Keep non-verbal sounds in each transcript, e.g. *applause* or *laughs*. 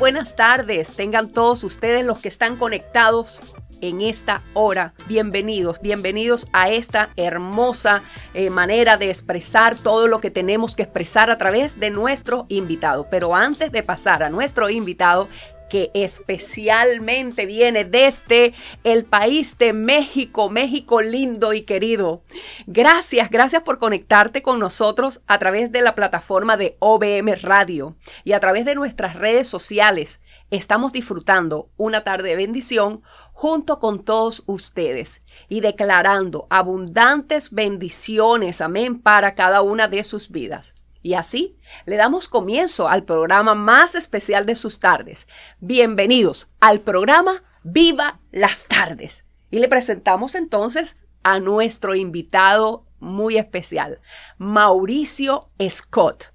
buenas tardes. Tengan todos ustedes los que están conectados en esta hora. Bienvenidos, bienvenidos a esta hermosa eh, manera de expresar todo lo que tenemos que expresar a través de nuestro invitado. Pero antes de pasar a nuestro invitado, que especialmente viene desde el país de México, México lindo y querido. Gracias, gracias por conectarte con nosotros a través de la plataforma de OBM Radio y a través de nuestras redes sociales. Estamos disfrutando una tarde de bendición junto con todos ustedes y declarando abundantes bendiciones, amén, para cada una de sus vidas. Y así le damos comienzo al programa más especial de sus tardes. Bienvenidos al programa Viva las tardes. Y le presentamos entonces a nuestro invitado muy especial, Mauricio Scott.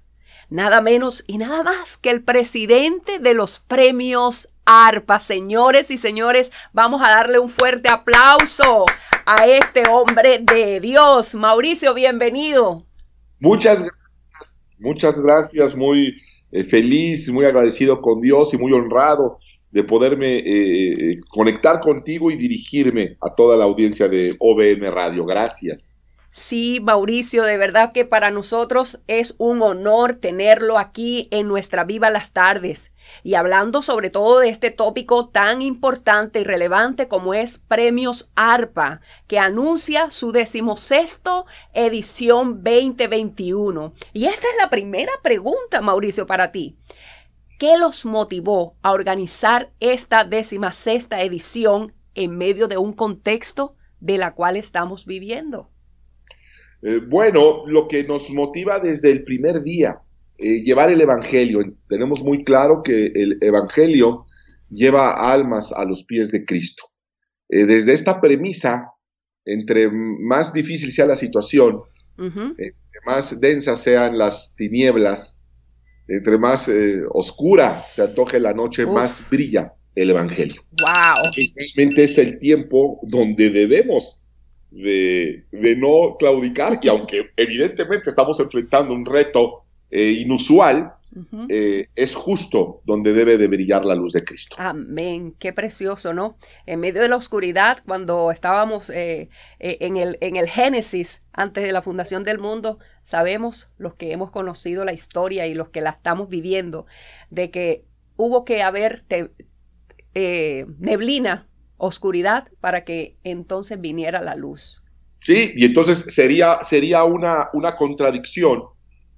Nada menos y nada más que el presidente de los premios ARPA. Señores y señores, vamos a darle un fuerte aplauso a este hombre de Dios. Mauricio, bienvenido. Muchas gracias Muchas gracias, muy eh, feliz, muy agradecido con Dios y muy honrado de poderme eh, eh, conectar contigo y dirigirme a toda la audiencia de OBM Radio. Gracias. Sí, Mauricio, de verdad que para nosotros es un honor tenerlo aquí en nuestra Viva las Tardes y hablando sobre todo de este tópico tan importante y relevante como es Premios ARPA, que anuncia su decimosexto edición 2021. Y esta es la primera pregunta, Mauricio, para ti. ¿Qué los motivó a organizar esta sexta edición en medio de un contexto de la cual estamos viviendo? Eh, bueno, lo que nos motiva desde el primer día, eh, llevar el Evangelio. Tenemos muy claro que el Evangelio lleva almas a los pies de Cristo. Eh, desde esta premisa, entre más difícil sea la situación, entre más densas sean las tinieblas, entre más oscura se antoje la noche, más brilla el Evangelio. ¡Wow! es el tiempo donde debemos de, no claudicar, que aunque evidentemente estamos enfrentando un reto eh, inusual, eh, es justo donde debe de brillar la luz de Cristo. Amén, qué precioso, ¿no? En medio de la oscuridad, cuando estábamos eh, en, el, en el Génesis, antes de la fundación del mundo, sabemos los que hemos conocido la historia y los que la estamos viviendo, de que hubo que haber neblina oscuridad para que entonces viniera la luz. Sí, y entonces sería, sería una, una contradicción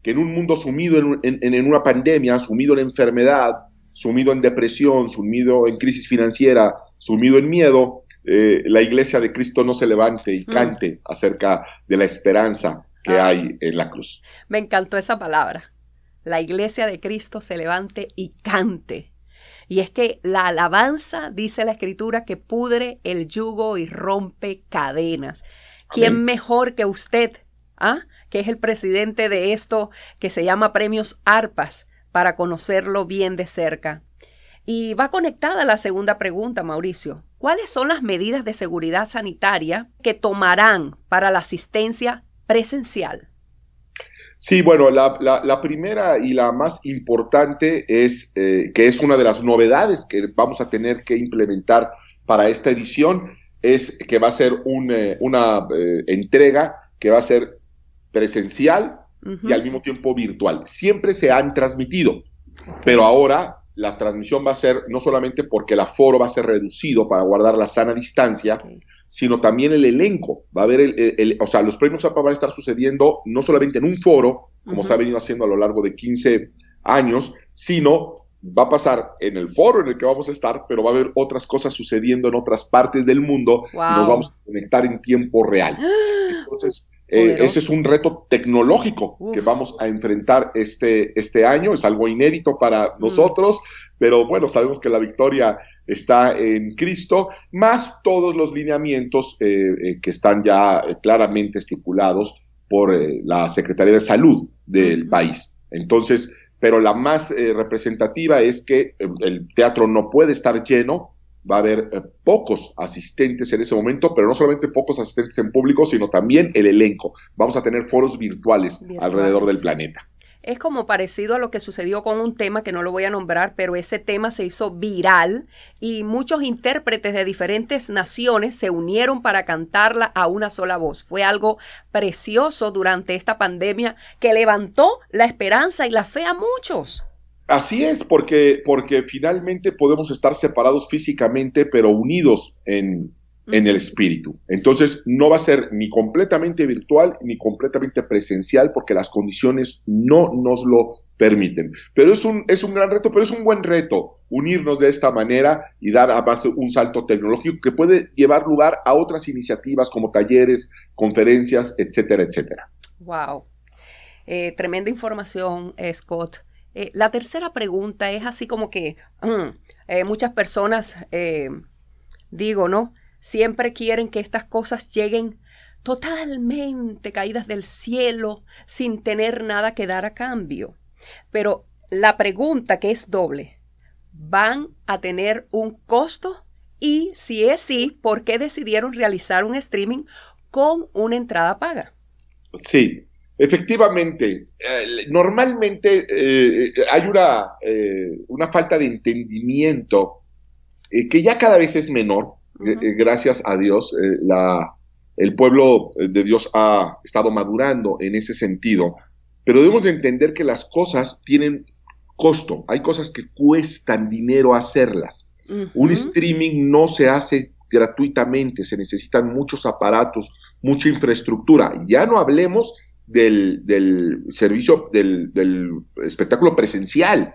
que en un mundo sumido en, una pandemia, sumido en enfermedad, sumido en depresión, sumido en crisis financiera, sumido en miedo, eh, la iglesia de Cristo no se levante y mm. cante acerca de la esperanza que hay en la cruz. Me encantó esa palabra. La iglesia de Cristo se levante y cante y es que la alabanza, dice la escritura, que pudre el yugo y rompe cadenas. ¿Quién mejor que usted, ¿ah? que es el presidente de esto que se llama Premios ARPAS, para conocerlo bien de cerca? Y va conectada la segunda pregunta, Mauricio. ¿Cuáles son las medidas de seguridad sanitaria que tomarán para la asistencia presencial? Sí, bueno, la, primera y la más importante es eh, que es una de las novedades que vamos a tener que implementar para esta edición, es que va a ser eh, una eh, entrega que va a ser presencial y al mismo tiempo virtual. Siempre se han transmitido, pero ahora la transmisión va a ser no solamente porque el aforo va a ser reducido para guardar la sana distancia, sino también el elenco. Va a haber, el, o sea, los premios APA van a estar sucediendo no solamente en un foro, como se ha venido haciendo a lo largo de 15 años, sino va a pasar en el foro en el que vamos a estar, pero va a haber otras cosas sucediendo en otras partes del mundo. Y nos vamos a conectar en tiempo real. *gasps* Entonces eh, ese es un reto tecnológico que vamos a enfrentar este, este año, es algo inédito para mm. nosotros, pero bueno, sabemos que la victoria está en Cristo, más todos los lineamientos eh, eh, que están ya claramente estipulados por la Secretaría de Salud del país. Entonces, pero la más representativa es que el teatro no puede estar lleno, va a haber eh, pocos asistentes en ese momento, pero no solamente pocos asistentes en público, sino también el elenco. Vamos a tener foros virtuales. alrededor del planeta. Es como parecido a lo que sucedió con un tema que no lo voy a nombrar, pero ese tema se hizo viral y muchos intérpretes de diferentes naciones se unieron para cantarla a una sola voz. Fue algo precioso durante esta pandemia que levantó la esperanza y la fe a muchos. Así es, porque, porque finalmente podemos estar separados físicamente, pero unidos en, el espíritu. Entonces, no va a ser ni completamente virtual ni completamente presencial porque las condiciones no nos lo permiten. Pero es un, es un gran reto, pero es un buen reto unirnos de esta manera y dar base un salto tecnológico que puede llevar lugar a otras iniciativas como talleres, conferencias, etcétera, etcétera. Wow. Eh, tremenda información, Scott. Eh, la tercera pregunta es así como que mm, eh, muchas personas, eh, digo, ¿no? Siempre quieren que estas cosas lleguen totalmente caídas del cielo sin tener nada que dar a cambio. Pero la pregunta que es doble, ¿van a tener un costo? Y si es sí, ¿por qué decidieron realizar un streaming con una entrada paga? Sí, Efectivamente, eh, normalmente eh, hay una, eh, una, falta de entendimiento que ya cada vez es menor, gracias a Dios, la, el pueblo de Dios ha estado madurando en ese sentido, pero debemos entender que las cosas tienen costo, hay cosas que cuestan dinero hacerlas. Un streaming no se hace gratuitamente, se necesitan muchos aparatos, mucha infraestructura, ya no hablemos del, del servicio, del, del, espectáculo presencial.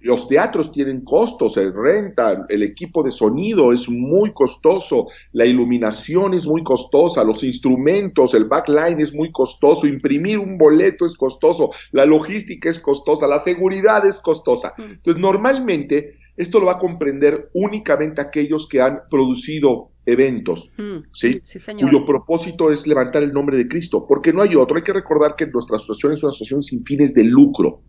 Los teatros tienen costos, el renta, el equipo de sonido es muy costoso, la iluminación es muy costosa, los instrumentos, el backline es muy costoso, imprimir un boleto es costoso, la logística es costosa, la seguridad es costosa. Mm. Entonces, normalmente esto lo va a comprender únicamente aquellos que han producido eventos, mm, ¿sí? cuyo propósito es levantar el nombre de Cristo, porque no hay otro. Hay que recordar que nuestra asociación es una asociación sin fines de lucro.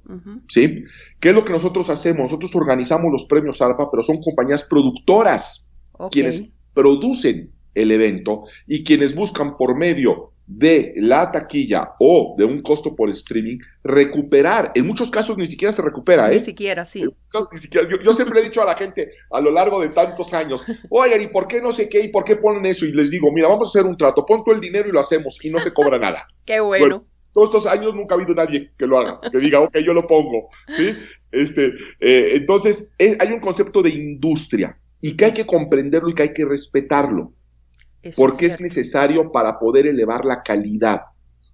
¿sí? ¿Qué es lo que nosotros hacemos? Nosotros organizamos los premios ARPA, pero son compañías productoras quienes producen el evento y quienes buscan por medio de la taquilla o de un costo por streaming, recuperar, en muchos casos ni siquiera se recupera, ¿eh? Ni siquiera, sí. Yo, siempre he dicho a la gente a lo largo de tantos años, oigan, ¿y por qué no sé qué? ¿Y por qué ponen eso? Y les digo, mira, vamos a hacer un trato, pon todo el dinero y lo hacemos y no se cobra nada. *laughs* qué bueno. Todos estos años nunca ha habido nadie que lo haga, que diga, ok, yo lo pongo, ¿sí? Este, eh, entonces, eh, hay un concepto de industria y que hay que comprenderlo y que hay que respetarlo porque es, necesario para poder elevar la calidad.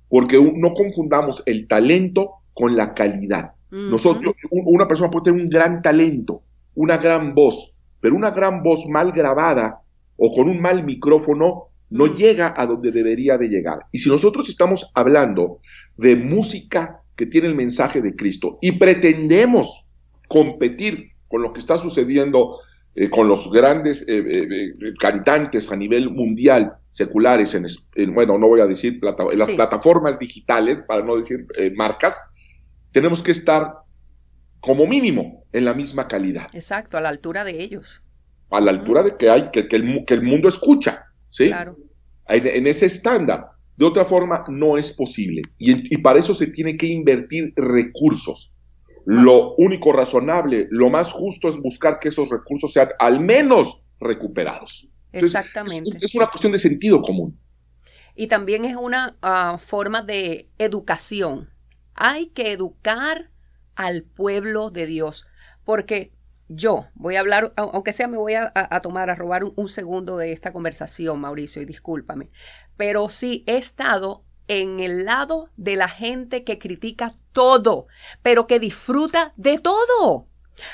Porque no confundamos el talento con la calidad. Nosotros, una persona puede tener un gran talento, una gran voz, pero una gran voz mal grabada o con un mal micrófono no llega a donde debería de llegar. Y si nosotros estamos hablando de música que tiene el mensaje de Cristo y pretendemos competir con lo que está sucediendo eh, con los grandes eh, eh, cantantes a nivel mundial seculares, en, bueno, no voy a decir las plataformas digitales, para no decir marcas, tenemos que estar como mínimo en la misma calidad. Exacto, a la altura de ellos. A la altura de que hay, que, el, mundo escucha, ¿sí? Claro. En, ese estándar. De otra forma, no es posible. Y, y para eso se tiene que invertir recursos. Lo único razonable, lo más justo es buscar que esos recursos sean al menos recuperados. Exactamente. Es, una cuestión de sentido común. Y también es una ah, forma de educación. Hay que educar al pueblo de Dios, porque yo voy a hablar, aunque sea me voy a, tomar, a robar un, un, segundo de esta conversación, Mauricio, y discúlpame, pero sí he estado en el lado de la gente que critica todo, pero que disfruta de todo.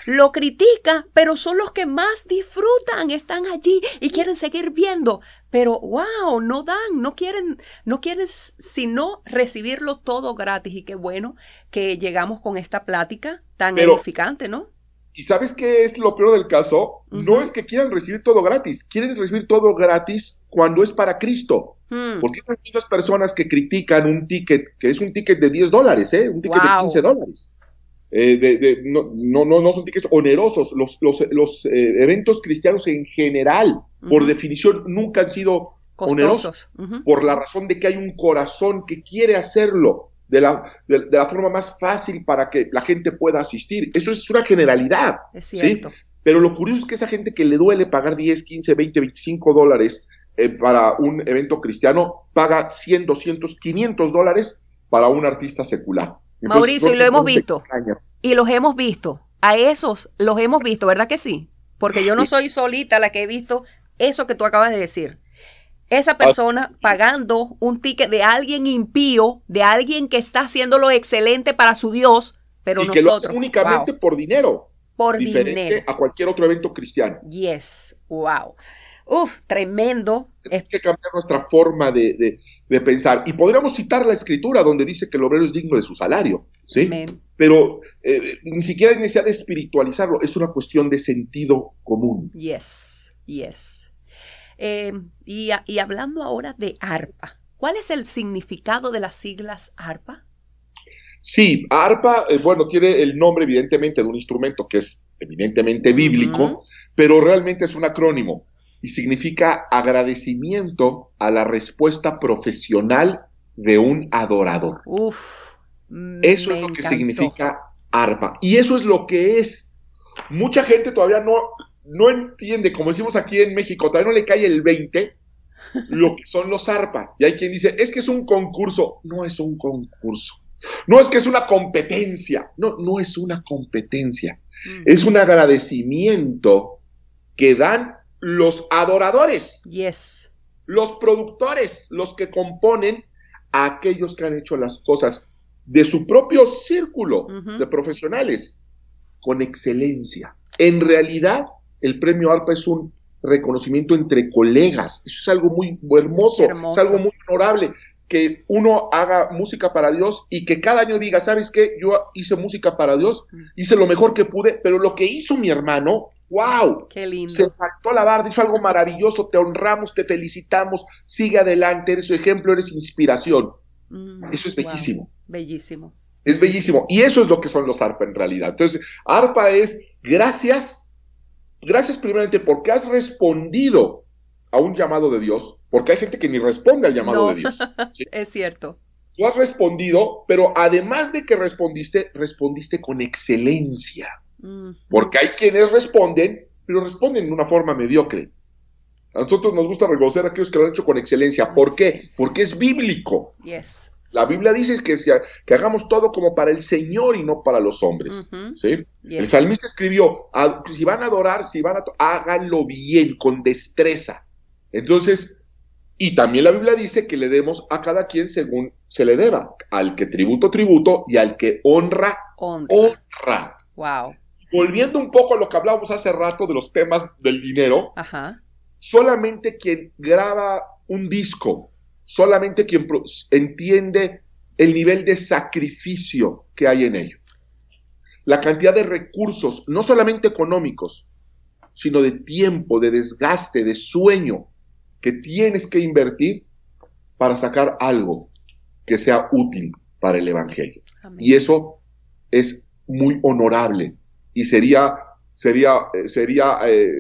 Lo critica, pero son los que más disfrutan, están allí y quieren seguir viendo, pero wow, no dan, no quieren, no quieren sino recibirlo todo gratis y qué bueno que llegamos con esta plática tan edificante, ¿no? Y sabes qué es lo peor del caso, no es que quieran recibir todo gratis, quieren recibir todo gratis cuando es para Cristo. Hmm. Porque esas mismas personas que critican un ticket, que es un ticket de 10 dólares, ¿eh? un ticket de 15 dólares. Eh, no, no, no, son tickets onerosos. Los, los, eh, eventos cristianos en general, por definición, nunca han sido onerosos, por la razón de que hay un corazón que quiere hacerlo de la, de, la, forma más fácil para que la gente pueda asistir. Eso es una generalidad. Es cierto. Pero lo curioso es que esa gente que le duele pagar 10, 15, 20, 25 dólares eh, para un evento cristiano paga 100, 200, 500 dólares para un artista secular. Mauricio, y lo hemos visto. Y los hemos visto. A esos los hemos visto, ¿verdad que sí? Porque yo no soy solita la que he visto eso que tú acabas de decir. Esa persona pagando un ticket de alguien impío, de alguien que está haciendo lo excelente para su Dios, pero y lo hace únicamente por dinero. Por diferente dinero. a cualquier otro evento cristiano. Yes, wow. Uf, tremendo. Tenemos que cambiar nuestra forma de, pensar. Y podríamos citar la escritura donde dice que el obrero es digno de su salario, ¿sí? Pero eh, ni siquiera hay necesidad de espiritualizarlo, es una cuestión de sentido común. Yes, yes. Em, y, hablando ahora de arpa, ¿cuál es el significado de las siglas arpa? Sí, arpa, eh, bueno, tiene el nombre evidentemente de un instrumento que es eminentemente bíblico, pero realmente es un acrónimo y significa agradecimiento a la respuesta profesional de un adorador. Uf, mm, eso es lo que significa arpa. Y eso es lo que es. Mucha gente todavía no, no entiende, como decimos aquí en México, todavía no le cae el 20 lo que son los arpa. Y hay quien dice, es que es un concurso. No es un concurso. No es que es una competencia. No, no es una competencia. Mm. Es un agradecimiento que dan los adoradores. Yes. Los productores, los que componen a aquellos que han hecho las cosas de su propio círculo de profesionales con excelencia. En realidad, el premio ARPA es un reconocimiento entre colegas. Eso es algo muy hermoso, es algo muy honorable. Que uno haga música para Dios y que cada año diga, ¿sabes qué? Yo hice música para Dios, hice lo mejor que pude, pero lo que hizo mi hermano, ¡Wow! ¡Qué lindo! Se saltó la barda, hizo algo maravilloso, te honramos, te felicitamos, sigue adelante, eres su ejemplo, eres inspiración. Mm, eso es bellísimo. Bellísimo. Es bellísimo. Y eso es lo que son los arpa en realidad. Entonces, arpa es gracias, gracias primeramente porque has respondido a un llamado de Dios, porque hay gente que ni responde al llamado de Dios. *laughs* es cierto. Tú has respondido, pero además de que respondiste, respondiste con excelencia. Mm. Porque hay quienes responden, pero responden de una forma mediocre. A nosotros nos gusta reconocer a aquellos que lo han hecho con excelencia. ¿Por qué? Porque es bíblico. La Biblia dice que, que hagamos todo como para el Señor y no para los hombres. El salmista escribió, si van a adorar, si van a... háganlo bien, con destreza. Entonces, y también la Biblia dice que le demos a cada quien según se le deba. Al que tributo, tributo y al que honra, honra. honra. Wow volviendo un poco a lo que hablábamos hace rato de los temas del dinero, solamente quien graba un disco, solamente quien entiende el nivel de sacrificio que hay en ello, la cantidad de recursos, no solamente económicos, sino de tiempo, de desgaste, de sueño que tienes que invertir para sacar algo que sea útil para el Evangelio. Y eso es muy honorable y sería, sería, eh, sería eh,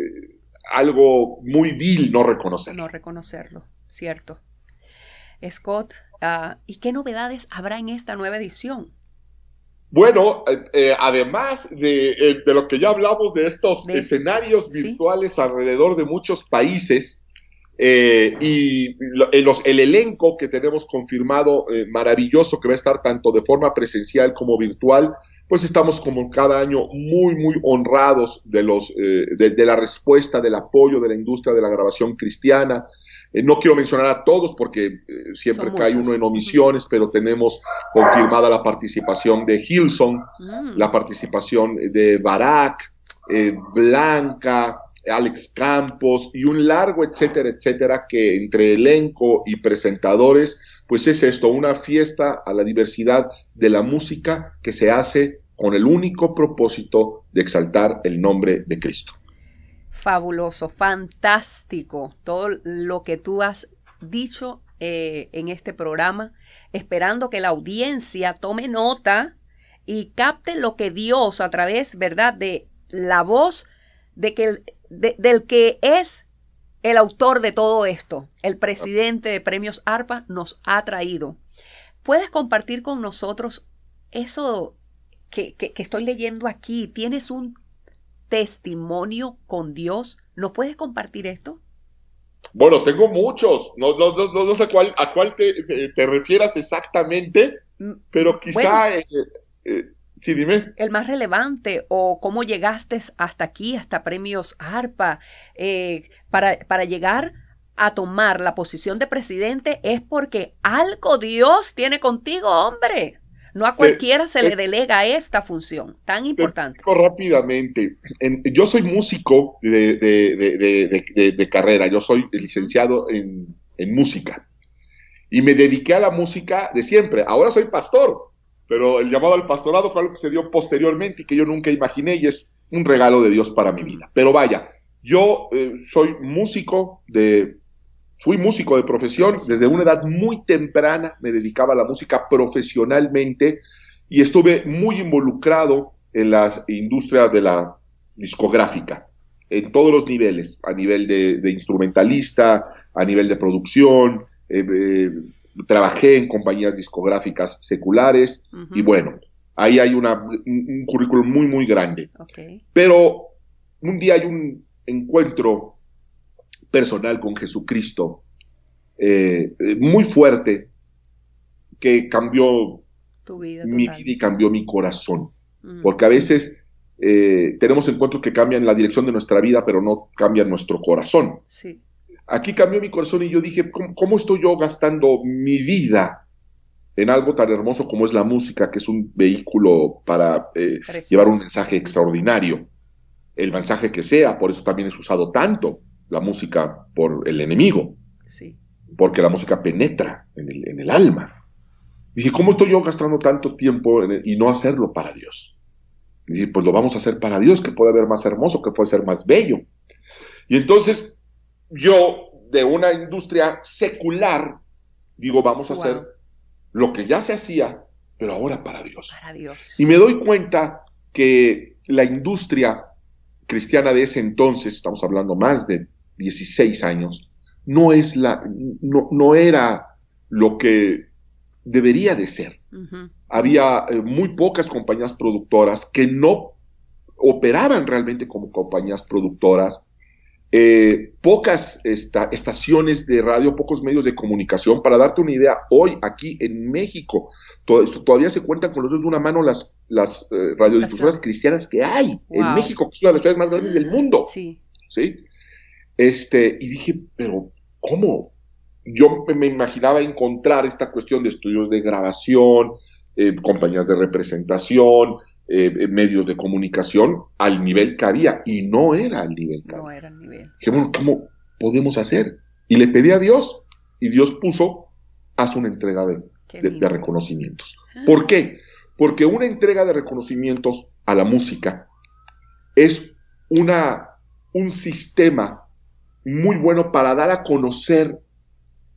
algo muy vil no reconocerlo. No reconocerlo, cierto. Scott, ah, ¿y qué novedades habrá en esta nueva edición? Bueno, eh, además de, lo que ya hablamos de estos escenarios virtuales alrededor de muchos países y los, el elenco que tenemos confirmado maravilloso que va a estar tanto de forma presencial como virtual, pues estamos como cada año muy, muy honrados de, los, eh, de, la respuesta, del apoyo de la industria de la grabación cristiana. Eh, no quiero mencionar a todos porque eh, siempre cae uno en omisiones, pero tenemos confirmada la participación de Hilson, mm. la participación de Barak, Blanca, Alex Campos y un largo etcétera, etcétera, que entre elenco y presentadores, pues es esto, una fiesta a la diversidad de la música que se hace con el único propósito de exaltar el nombre de Cristo. Fabuloso, fantástico, todo lo que tú has dicho eh, en este programa, esperando que la audiencia tome nota y capte lo que Dios a través, ¿verdad?, de la voz de que, del que es el autor de todo esto, el presidente de Premios ARPA, nos ha traído. ¿Puedes compartir con nosotros eso que, estoy leyendo aquí, tienes un testimonio con Dios, ¿nos puedes compartir esto? Bueno, tengo muchos. No, no, no, sé cuál, a cuál te, refieras exactamente, mm, pero quizá... Eh, eh, sí, dime. El más relevante o cómo llegaste hasta aquí, hasta premios ARPA, eh, para, para llegar a tomar la posición de presidente es porque algo Dios tiene contigo, hombre. No a eh, cualquiera se le eh, delega esta función tan importante. Rápidamente, yo soy músico de, carrera, yo soy licenciado en, música y me dediqué a la música de siempre. Ahora soy pastor, pero el llamado al pastorado fue algo que se dio posteriormente y que yo nunca imaginé y es un regalo de Dios para mi vida. Pero vaya, yo eh, soy músico de Fui músico de profesión, desde una edad muy temprana me dedicaba a la música profesionalmente y estuve muy involucrado en la industria de la discográfica, en todos los niveles, a nivel de, instrumentalista, a nivel de producción, eh, eh, trabajé en compañías discográficas seculares y bueno, ahí hay un, currículum muy, muy grande. Pero un día hay un encuentro personal con Jesucristo eh, eh, muy fuerte que cambió mi vida y cambió mi corazón. Mm. Porque a veces eh, tenemos encuentros que cambian la dirección de nuestra vida, pero no cambian nuestro corazón. Aquí cambió mi corazón y yo dije, ¿cómo, estoy yo gastando mi vida en algo tan hermoso como es la música, que es un vehículo para llevar un mensaje extraordinario? El mensaje que sea, por eso también es usado tanto la música por el enemigo. Sí. Porque la música penetra en el, en el alma. Dije, ¿cómo estoy yo gastando tanto tiempo y no hacerlo para Dios? Dije, pues lo vamos a hacer para Dios, que puede haber más hermoso, que puede ser más bello. Y entonces yo, de una industria secular, digo, vamos a hacer lo que ya se hacía, pero ahora para Dios. Para Dios. Y me doy cuenta que la industria cristiana de ese entonces, estamos hablando más de 16 años, no, es la, no, era lo que debería de ser. Había eh, muy pocas compañías productoras que no operaban realmente como compañías productoras, eh, pocas estaciones de radio, pocos medios de comunicación. Para darte una idea, hoy aquí en México todavía se cuentan con los de una mano las, las eh, radiodifusoras cristianas que hay en México, que es una de las ciudades más grandes del mundo. Sí. ¿sí? Este, y dije, pero ¿cómo? Yo me imaginaba encontrar esta cuestión de estudios de grabación, eh, compañías de representación, eh, eh, medios de comunicación al nivel que había, y no era al nivel que había. No era el nivel. Dije, bueno, ¿cómo podemos hacer? Y le pedí a Dios, y Dios puso, haz una entrega de, reconocimientos. Ah. ¿Por qué? Porque una entrega de reconocimientos a la música es una, un sistema muy bueno para dar a conocer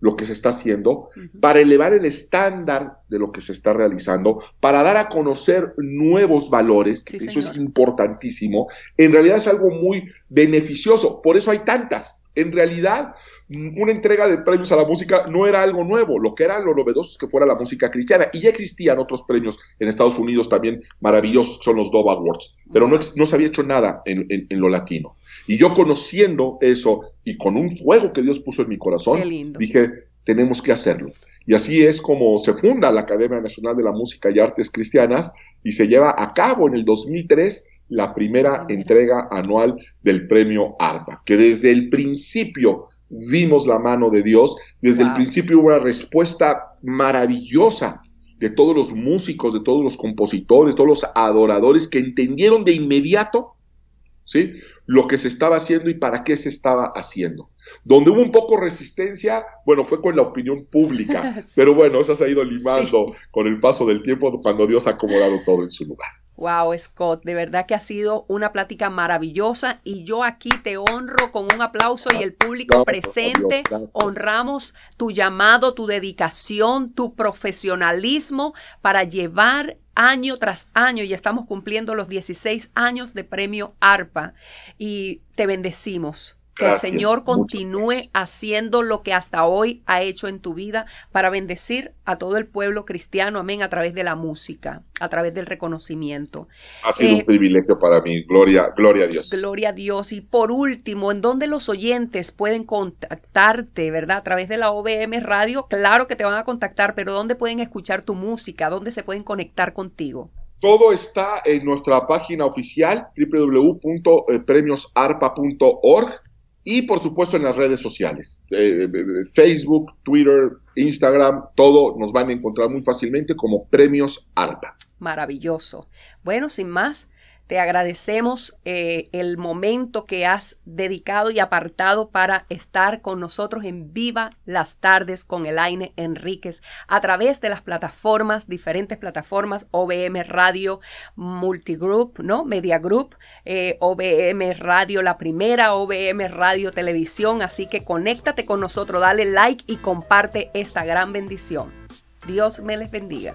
lo que se está haciendo, para elevar el estándar de lo que se está realizando, para dar a conocer nuevos valores, eso es importantísimo, en realidad es algo muy beneficioso, por eso hay tantas. En realidad, una entrega de premios a la música no era algo nuevo, lo que era lo novedoso es que fuera la música cristiana, y ya existían otros premios en Estados Unidos también maravillosos, son los Dove Awards, pero no, se había hecho nada en lo latino. Y yo conociendo eso y con un fuego que Dios puso en mi corazón, dije, tenemos que hacerlo. Y así es como se funda la Academia Nacional de la Música y Artes Cristianas y se lleva a cabo en el 2003 la primera ah, entrega anual del premio ARPA, que desde el principio vimos la mano de Dios, desde el principio hubo una respuesta maravillosa de todos los músicos, de todos los compositores, todos los adoradores que entendieron de inmediato, ¿sí? lo que se estaba haciendo y para qué se estaba haciendo. Donde hubo un poco resistencia, bueno, fue con la opinión pública, *laughs* pero bueno, eso se ha ido limando con el paso del tiempo cuando Dios ha acomodado todo en su lugar. Wow, Scott, de verdad que ha sido una plática maravillosa y yo aquí te honro con un aplauso y el público presente. honramos tu llamado, tu dedicación, tu profesionalismo para llevar año tras año, y estamos cumpliendo los 16 años de premio ARPA y te bendecimos que el Señor continúe haciendo lo que hasta hoy ha hecho en tu vida para bendecir a todo el pueblo cristiano, amén, a través de la música, a través del reconocimiento. Ha sido un eh, privilegio para mí, gloria, gloria a Dios. Gloria a Dios. Y por último, ¿en dónde los oyentes pueden contactarte, verdad? A través de la OBM Radio, claro que te van a contactar, pero ¿dónde pueden escuchar tu música? ¿Dónde se pueden conectar contigo? Todo está en nuestra página oficial www.premiosarpa.org y por supuesto en las redes sociales, eh, eh, eh, Facebook, Twitter, Instagram, todo nos van a encontrar muy fácilmente como Premios ARPA. Maravilloso. Bueno, sin más, te agradecemos eh, el momento que has dedicado y apartado para estar con nosotros en Viva las Tardes con Elaine Enríquez a través de las plataformas, diferentes plataformas, OBM Radio Multigroup, ¿no? Media Group, eh, OBM Radio La Primera, OBM Radio Televisión. Así que conéctate con nosotros, dale like y comparte esta gran bendición. Dios me les bendiga.